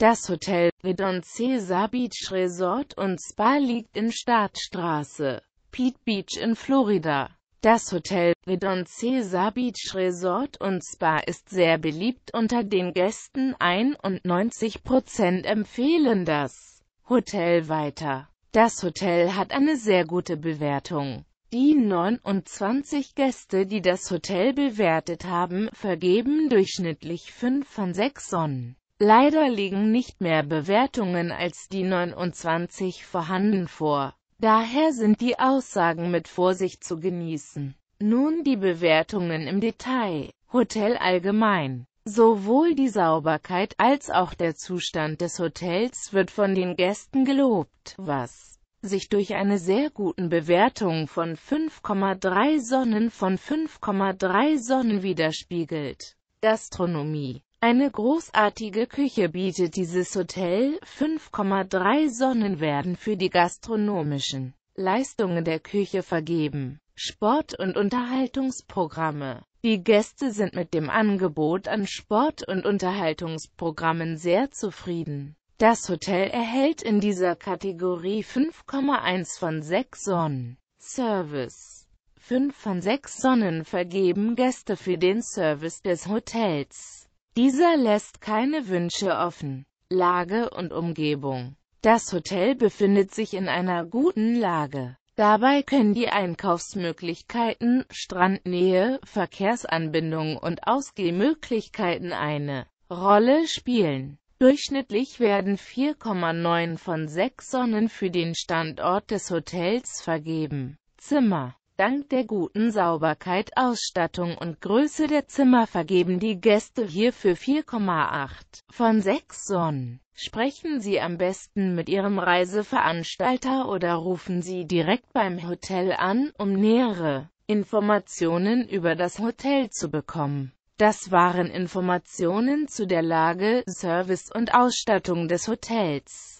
Das Hotel Redonceça Beach Resort und Spa liegt in Startstraße, Pete Beach in Florida. Das Hotel Redonceça Beach Resort und Spa ist sehr beliebt unter den Gästen, 91% empfehlen das Hotel weiter. Das Hotel hat eine sehr gute Bewertung. Die 29 Gäste, die das Hotel bewertet haben, vergeben durchschnittlich 5 von 6 Sonnen. Leider liegen nicht mehr Bewertungen als die 29 vorhanden vor. Daher sind die Aussagen mit Vorsicht zu genießen. Nun die Bewertungen im Detail. Hotel allgemein. Sowohl die Sauberkeit als auch der Zustand des Hotels wird von den Gästen gelobt, was sich durch eine sehr guten Bewertung von 5,3 Sonnen von 5,3 Sonnen widerspiegelt. Gastronomie eine großartige Küche bietet dieses Hotel, 5,3 Sonnen werden für die gastronomischen Leistungen der Küche vergeben. Sport- und Unterhaltungsprogramme Die Gäste sind mit dem Angebot an Sport- und Unterhaltungsprogrammen sehr zufrieden. Das Hotel erhält in dieser Kategorie 5,1 von 6 Sonnen. Service 5 von 6 Sonnen vergeben Gäste für den Service des Hotels. Dieser lässt keine Wünsche offen. Lage und Umgebung Das Hotel befindet sich in einer guten Lage. Dabei können die Einkaufsmöglichkeiten, Strandnähe, Verkehrsanbindung und Ausgehmöglichkeiten eine Rolle spielen. Durchschnittlich werden 4,9 von 6 Sonnen für den Standort des Hotels vergeben. Zimmer Dank der guten Sauberkeit, Ausstattung und Größe der Zimmer vergeben die Gäste hierfür 4,8 von 6 Sonnen. Sprechen Sie am besten mit Ihrem Reiseveranstalter oder rufen Sie direkt beim Hotel an, um nähere Informationen über das Hotel zu bekommen. Das waren Informationen zu der Lage, Service und Ausstattung des Hotels.